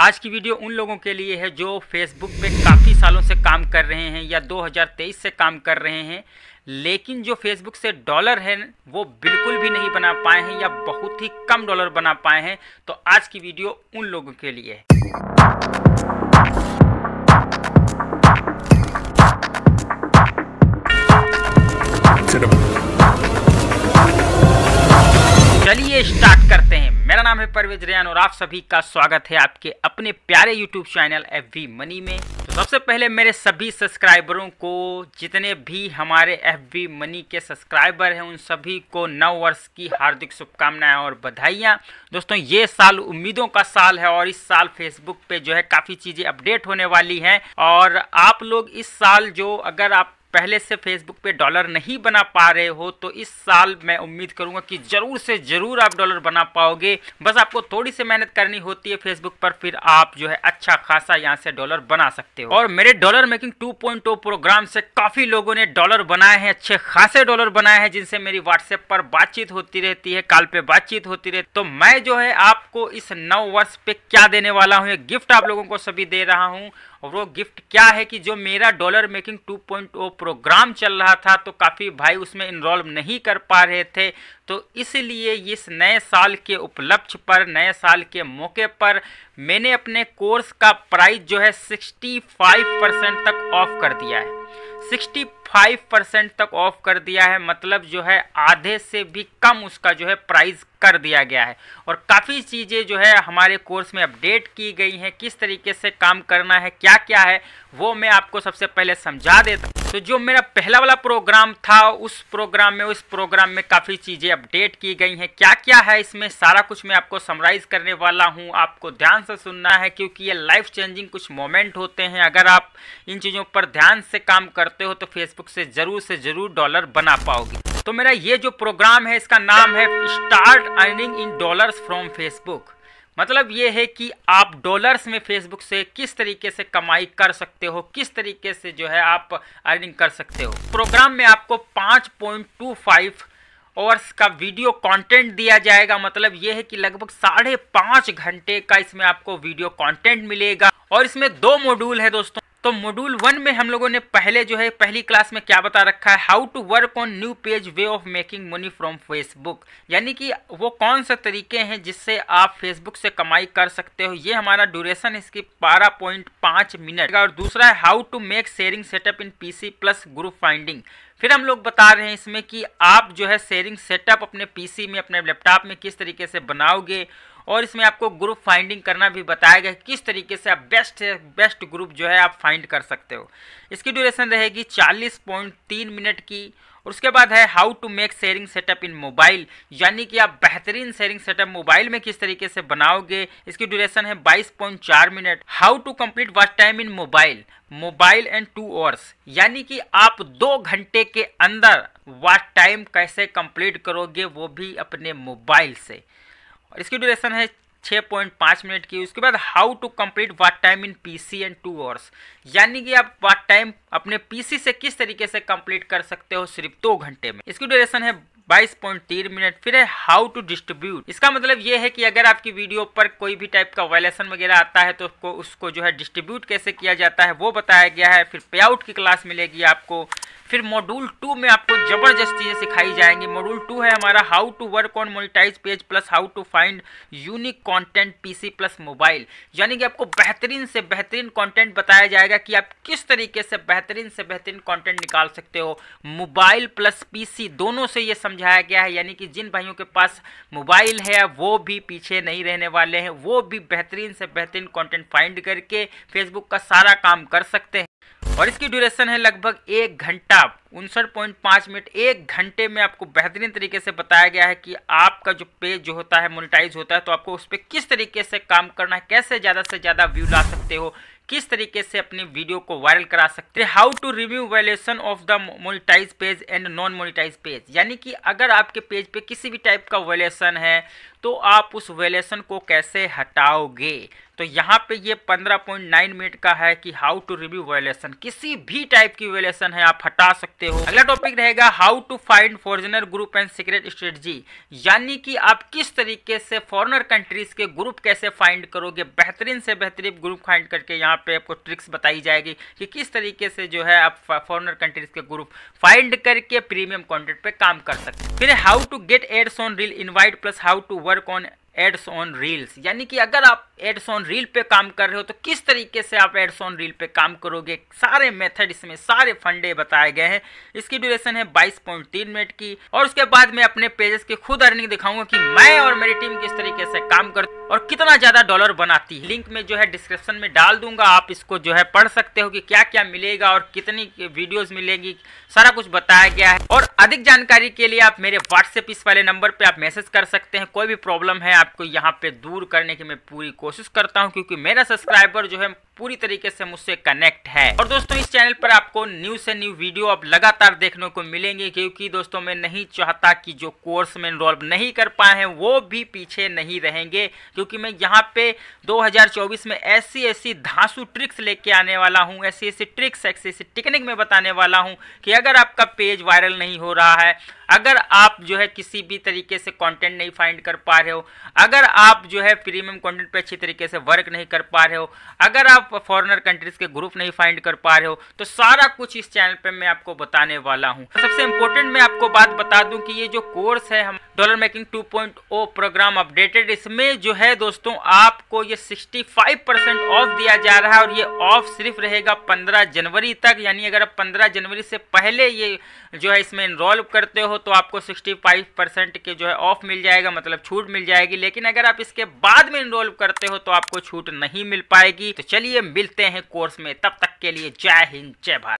आज की वीडियो उन लोगों के लिए है जो फेसबुक पे काफ़ी सालों से काम कर रहे हैं या 2023 से काम कर रहे हैं लेकिन जो फेसबुक से डॉलर है वो बिल्कुल भी नहीं बना पाए हैं या बहुत ही कम डॉलर बना पाए हैं तो आज की वीडियो उन लोगों के लिए है चलिए स्टार्ट करते हैं मेरा नाम है परवेज रियान और आप सभी का स्वागत है आपके अपने प्यारे YouTube channel F V Money में तो सबसे पहले मेरे सभी सब्सक्राइबरों को जितने भी हमारे एफ वी मनी के सब्सक्राइबर हैं उन सभी को नव वर्ष की हार्दिक शुभकामनाएं और बधाइयां दोस्तों ये साल उम्मीदों का साल है और इस साल फेसबुक पे जो है काफ़ी चीज़ें अपडेट होने वाली हैं और आप लोग इस साल जो अगर आप पहले से फेसबुक पे डॉलर नहीं बना पा रहे हो तो इस साल मैं उम्मीद करूंगा कि ज़रूर से ज़रूर आप डॉलर बना पाओगे बस आपको थोड़ी सी मेहनत करनी होती है फेसबुक पर फिर आप जो है अच्छा खासा यहाँ से डॉलर बना सकते हो और मेरे डॉलर मेकिंग 2.0 प्रोग्राम से काफ़ी लोगों ने डॉलर बनाए हैं अच्छे खासे डॉलर बनाए हैं जिनसे मेरी व्हाट्सएप पर बातचीत होती रहती है काल पे बातचीत होती रहती तो मैं जो है आपको इस नव वर्ष पे क्या देने वाला हूँ गिफ्ट आप लोगों को सभी दे रहा हूँ और वो गिफ्ट क्या है कि जो मेरा डॉलर मेकिंग 2.0 प्रोग्राम चल रहा था तो काफ़ी भाई उसमें इनरोल्व नहीं कर पा रहे थे तो इसलिए इस नए साल के उपलक्ष्य पर नए साल के मौके पर मैंने अपने कोर्स का प्राइस जो है 65 परसेंट तक ऑफ कर दिया है फाइव परसेंट तक ऑफ कर दिया है मतलब जो है आधे से भी कम उसका जो है प्राइस कर दिया गया है और काफ़ी चीज़ें जो है हमारे कोर्स में अपडेट की गई हैं किस तरीके से काम करना है क्या क्या है वो मैं आपको सबसे पहले समझा देता हूँ तो जो मेरा पहला वाला प्रोग्राम था उस प्रोग्राम में उस प्रोग्राम में काफ़ी चीज़ें अपडेट की गई हैं क्या क्या है इसमें सारा कुछ मैं आपको समराइज़ करने वाला हूँ आपको ध्यान से सुनना है क्योंकि ये लाइफ चेंजिंग कुछ मोमेंट होते हैं अगर आप इन चीज़ों पर ध्यान से काम करते हो तो फेसबुक फेसबुक से ज़रूर से ज़रूर डॉलर बना पाओगे तो मेरा ये जो प्रोग्राम है इसका नाम है start earning in dollars from Facebook मतलब ये है कि आप डॉलर्स में फेसबुक से किस तरीके से कमाई कर सकते हो किस तरीके से जो है आप अर्निंग कर सकते हो प्रोग्राम में आपको 5.25 ओवर्स का वीडियो कंटेंट दिया जाएगा मतलब ये है कि लगभग साढ़े पाँच घंटे का इसमें आपको वीडियो कंटेंट मिलेगा और इसमें दो मॉड्यूल है दोस्तों तो मॉड्यूल वन में हम लोगों ने पहले जो है पहली क्लास में क्या बता रखा है how to work on new page way of making money from Facebook यानी कि वो कौन से तरीके हैं जिससे आप फेसबुक से कमाई कर सकते हो ये हमारा ड्यूरेशन इसकी बारह पॉइंट पाँच मिनट और दूसरा है how to make sharing setup in P plus group finding फिर हम लोग बता रहे हैं इसमें कि आप जो है शेयरिंग सेटअप अपने पी में अपने लैपटॉप में किस तरीके से बनाओगे और इसमें आपको ग्रुप फाइंडिंग करना भी बताया गया किस तरीके से आप बेस्ट से बेस्ट ग्रुप जो है आप फाइंड कर सकते हो इसकी ड्यूरेशन रहेगी चालीस पॉइंट तीन मिनट की और उसके बाद है how to make sharing setup in mobile यानी कि आप बेहतरीन शेयरिंग सेटअप मोबाइल में किस तरीके से बनाओगे इसकी ड्यूरेशन है 22.4 minute how to complete watch time in mobile mobile and two hours यानी कि आप दो घंटे के अंदर वॉच टाइम कैसे कंप्लीट करोगे वो भी अपने मोबाइल से और इसकी ड्यूरेशन है 6.5 पॉइंट मिनट की उसके बाद how to complete what time in PC and two hours यानी कि आप वाट टाइम अपने पीसी से किस तरीके से कंप्लीट कर सकते हो सिर्फ दो घंटे में इसकी ड्यूरेशन है बाईस पॉइंट तीन मिनट फिर है हाउ टू डिस्ट्रीब्यूट इसका मतलब ये है कि अगर आपकी वीडियो पर कोई भी टाइप का वायलेशन वगैरह आता है तो उसको उसको जो है डिस्ट्रीब्यूट कैसे किया जाता है वो बताया गया है फिर पे आउट की क्लास मिलेगी आपको फिर मॉड्यूल टू में आपको ज़बरदस्त चीज़ें सिखाई जाएंगी मॉड्यूल टू है हमारा how to work on monetize page plus how to find unique content PC plus mobile यानी कि आपको बेहतरीन से बेहतरीन कंटेंट बताया जाएगा कि आप किस तरीके से बेहतरीन से बेहतरीन कंटेंट निकाल सकते हो मोबाइल प्लस पी दोनों से ये समझाया गया है यानी कि जिन भाइयों के पास मोबाइल है वो भी पीछे नहीं रहने वाले हैं वो भी बेहतरीन से बेहतरीन कॉन्टेंट फाइंड करके फेसबुक का सारा काम कर सकते हैं और इसकी ड्यूरेशन है लगभग एक घंटा उनसठ पॉइंट पाँच मिनट एक घंटे में आपको बेहतरीन तरीके से बताया गया है कि आपका जो पेज जो होता है मोनिटाइज होता है तो आपको उस पर किस तरीके से काम करना है कैसे ज़्यादा से ज़्यादा व्यू ला सकते हो किस तरीके से अपनी वीडियो को वायरल करा सकते हैं how to review violation of the monetize page and non monetize page यानी कि अगर आपके पेज पे किसी भी टाइप का वायलेशन है तो आप उस वेलेशन को कैसे हटाओगे तो यहाँ पे ये 15.9 मिनट का है कि हाउ टू रिव्यू वेलेशन किसी भी टाइप की वेलेशन है आप हटा सकते हो अगला टॉपिक रहेगा how to find foreigner group and secret strategy यानी कि आप किस तरीके से फॉरनर कंट्रीज के ग्रुप कैसे फाइंड करोगे बेहतरीन से बेहतरीन ग्रुप फाइंड करके यहाँ पे आपको ट्रिक्स बताई जाएगी कि किस तरीके से जो है आप फॉरनर कंट्रीज के ग्रुप फाइंड करके प्रीमियम कॉन्टेंट पे काम कर सकते फिर how to get ads on reel invite plus how to work on ads on reels यानी कि अगर आप एड्स ऑन रील पे काम कर रहे हो तो किस तरीके से आप एड्स ऑन रील पे काम करोगे सारे मेथड इसमें सारे फंडे बताए गए हैं इसकी ड्यूरेशन है 22.3 मिनट की और उसके बाद मैं अपने पेजेस की खुद अर्निंग दिखाऊंगा कि मैं और मेरी टीम किस तरीके से काम करती और कितना ज़्यादा डॉलर बनाती है लिंक में जो है डिस्क्रिप्शन में डाल दूंगा आप इसको जो है पढ़ सकते हो कि क्या क्या मिलेगा और कितनी वीडियोस मिलेगी सारा कुछ बताया गया है और अधिक जानकारी के लिए आप मेरे व्हाट्सएप इस वाले नंबर पे आप मैसेज कर सकते हैं कोई भी प्रॉब्लम है आपको यहाँ पे दूर करने की मैं पूरी कोशिश करता हूँ क्योंकि मेरा सब्सक्राइबर जो है पूरी तरीके से मुझसे कनेक्ट है और दोस्तों इस चैनल पर आपको न्यू से न्यू वीडियो अब लगातार देखने को मिलेंगे क्योंकि दोस्तों मैं नहीं चाहता कि जो कोर्स में इनरोल्व नहीं कर पाए हैं वो भी पीछे नहीं रहेंगे क्योंकि मैं यहाँ पे 2024 में ऐसी ऐसी धांसू ट्रिक्स लेके आने वाला हूँ ऐसी ऐसी ट्रिक्स ऐसी ऐसी टेक्निक में बताने वाला हूँ कि अगर आपका पेज वायरल नहीं हो रहा है अगर आप जो है किसी भी तरीके से कंटेंट नहीं फाइंड कर पा रहे हो अगर आप जो है प्रीमियम कंटेंट पे अच्छी तरीके से वर्क नहीं कर पा रहे हो अगर आप फॉरेनर कंट्रीज के ग्रुप नहीं फाइंड कर पा रहे हो तो सारा कुछ इस चैनल पर मैं आपको बताने वाला हूँ सबसे इंपॉर्टेंट मैं आपको बात बता दूँ कि ये जो कोर्स है हम dollar making two program updated इसमें जो है दोस्तों आपको ये सिक्सटी परसेंट ऑफ दिया जा रहा है और ये ऑफ सिर्फ रहेगा पंद्रह जनवरी तक यानी अगर आप पंद्रह जनवरी से पहले ये जो है इसमें इनरोल करते हो तो आपको 65 परसेंट के जो है ऑफ मिल जाएगा मतलब छूट मिल जाएगी लेकिन अगर आप इसके बाद में इनरोल करते हो तो आपको छूट नहीं मिल पाएगी तो चलिए मिलते हैं कोर्स में तब तक के लिए जय हिंद जय भारत